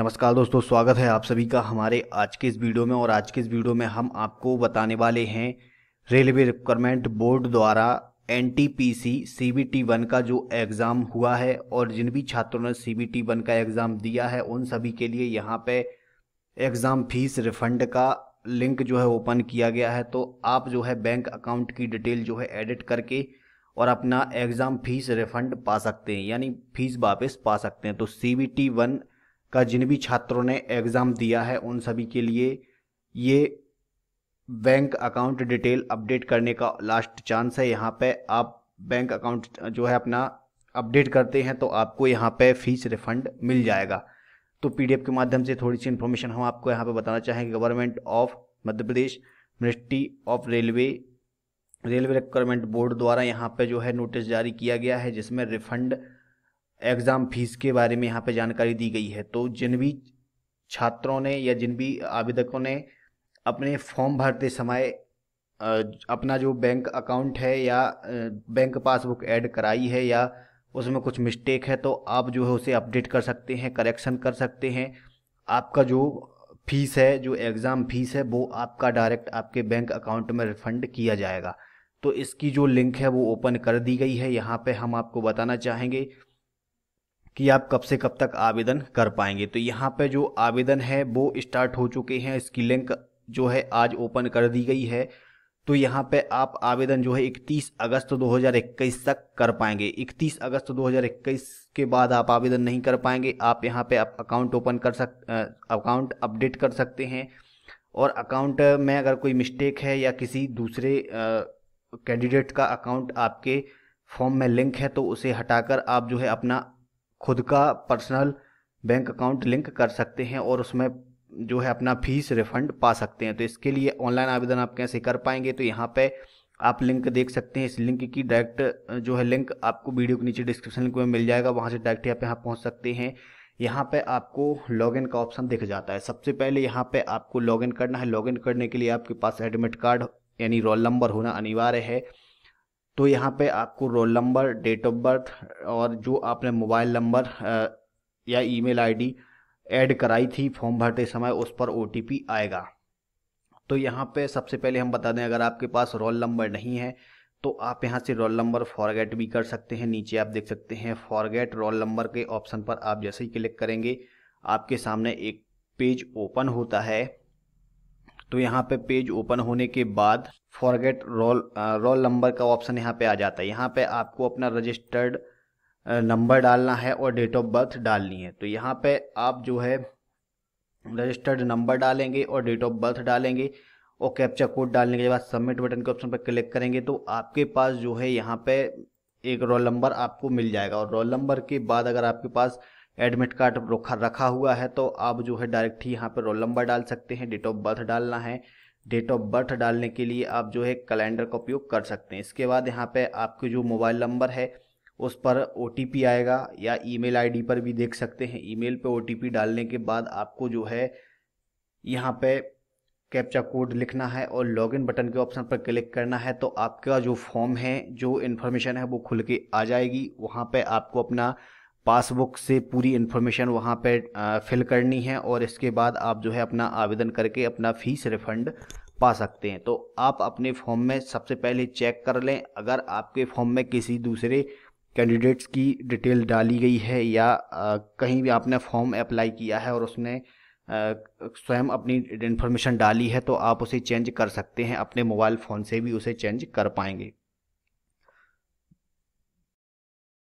नमस्कार दोस्तों स्वागत है आप सभी का हमारे आज के इस वीडियो में और आज के इस वीडियो में हम आपको बताने वाले हैं रेलवे रिक्वायरमेंट बोर्ड द्वारा N T P C C B T one का जो एग्ज़ाम हुआ है और जिन भी छात्रों ने सी बी टी वन का एग्ज़ाम दिया है उन सभी के लिए यहाँ पे एग्ज़ाम फीस रिफंड का लिंक जो है ओपन किया गया है तो आप जो है बैंक अकाउंट की डिटेल जो है एडिट करके और अपना एग्ज़ाम फीस रिफंड पा सकते हैं यानी फीस वापस पा सकते हैं तो सी बी टी वन का जिन भी छात्रों ने एग्ज़ाम दिया है उन सभी के लिए ये बैंक अकाउंट डिटेल अपडेट करने का लास्ट चांस है यहाँ पे आप बैंक अकाउंट जो है अपना अपडेट करते हैं तो आपको यहाँ पे फीस रिफंड मिल जाएगा तो पीडीएफ के माध्यम से थोड़ी सी इन्फॉर्मेशन हम आपको यहाँ पे बताना चाहेंगे Government of Madhya Pradesh Ministry of Railway Railway Requirement Board द्वारा यहाँ पे जो है नोटिस जारी किया गया है जिसमें रिफंड एग्ज़ाम फीस के बारे में यहाँ पे जानकारी दी गई है तो जिन भी छात्रों ने या जिन भी आवेदकों ने अपने फॉर्म भरते समय अपना जो बैंक अकाउंट है या बैंक पासबुक ऐड कराई है या उसमें कुछ मिस्टेक है तो आप जो है उसे अपडेट कर सकते हैं करेक्शन कर सकते हैं आपका जो फीस है जो एग्ज़ाम फीस है वो आपका डायरेक्ट आपके बैंक अकाउंट में रिफ़ंड किया जाएगा तो इसकी जो लिंक है वो ओपन कर दी गई है यहाँ पे हम आपको बताना चाहेंगे कि आप कब से कब तक आवेदन कर पाएंगे तो यहाँ पे जो आवेदन है वो स्टार्ट हो चुके हैं इसकी लिंक जो है आज ओपन कर दी गई है तो यहाँ पे आप आवेदन जो है 31 अगस्त 2021 तक कर पाएंगे 31 अगस्त 2021 के बाद आप आवेदन नहीं कर पाएंगे आप यहाँ पे आप अकाउंट ओपन कर सक अकाउंट अपडेट कर सकते हैं और अकाउंट में अगर कोई मिस्टेक है या किसी दूसरे कैंडिडेट का अकाउंट आपके फॉर्म में लिंक है तो उसे हटाकर आप जो है अपना खुद का पर्सनल बैंक अकाउंट लिंक कर सकते हैं और उसमें जो है अपना फीस रिफंड पा सकते हैं तो इसके लिए ऑनलाइन आवेदन आप कैसे कर पाएंगे तो यहाँ पे आप लिंक देख सकते हैं इस लिंक की डायरेक्ट जो है लिंक आपको वीडियो के नीचे डिस्क्रिप्शन लिंक में मिल जाएगा वहाँ से डायरेक्ट यहाँ पे यहाँ पहुँच सकते हैं यहाँ पे आपको लॉगिन का ऑप्शन दिख जाता है सबसे पहले यहाँ पे आपको लॉगिन करना है लॉगिन करने के लिए आपके पास एडमिट कार्ड यानी रोल नंबर होना अनिवार्य है तो यहाँ पे आपको roll number date of birth और जो आपने मोबाइल नंबर या ईमेल आईडी ऐड कराई थी फॉर्म भरते समय उस पर ओ आएगा तो यहाँ पे सबसे पहले हम बता दें अगर आपके पास रोल नंबर नहीं है तो आप यहाँ से रोल नंबर फॉरगेट भी कर सकते हैं नीचे आप देख सकते हैं फॉरगेट रोल नंबर के ऑप्शन पर आप जैसे ही क्लिक करेंगे आपके सामने एक पेज ओपन होता है तो यहाँ पे पेज ओपन होने के बाद फॉरगेट रोल रोल नंबर का ऑप्शन यहाँ पे आ जाता है यहाँ पे आपको अपना रजिस्टर्ड नंबर uh, डालना है और डेट ऑफ बर्थ डालनी है तो यहाँ पे आप जो है रजिस्टर्ड नंबर डालेंगे और डेट ऑफ बर्थ डालेंगे और कैप्चा कोड डालने के बाद सबमिट बटन के ऑप्शन पर क्लिक करेंगे तो आपके पास जो है यहाँ पे एक रोल नंबर आपको मिल जाएगा और रोल नंबर के बाद अगर आपके पास एडमिट कार्ड रखा हुआ है तो आप जो है डायरेक्ट ही यहाँ पर रोल नंबर डाल सकते हैं डेट ऑफ बर्थ डालना है डेट ऑफ बर्थ डालने के लिए आप जो है कैलेंडर का उपयोग कर सकते हैं इसके बाद यहाँ पे आपके जो मोबाइल नंबर है उस पर ओ आएगा या ईमेल आईडी पर भी देख सकते हैं ईमेल पे ओ डालने के बाद आपको जो है यहाँ पे कैप्चा कोड लिखना है और लॉगिन बटन के ऑप्शन पर क्लिक करना है तो आपका जो फॉर्म है जो इन्फॉर्मेशन है वो खुल के आ जाएगी वहाँ पे आपको अपना पासबुक से पूरी इन्फॉर्मेशन वहाँ पे फिल करनी है और इसके बाद आप जो है अपना आवेदन करके अपना फीस रिफंड पा सकते हैं तो आप अपने फॉर्म में सबसे पहले चेक कर लें अगर आपके फॉर्म में किसी दूसरे कैंडिडेट्स की डिटेल डाली गई है या कहीं भी आपने फॉर्म अप्लाई किया है और उसने स्वयं अपनी इन्फॉर्मेशन डाली है तो आप उसे चेंज कर सकते हैं अपने मोबाइल फ़ोन से भी उसे चेंज कर पाएंगे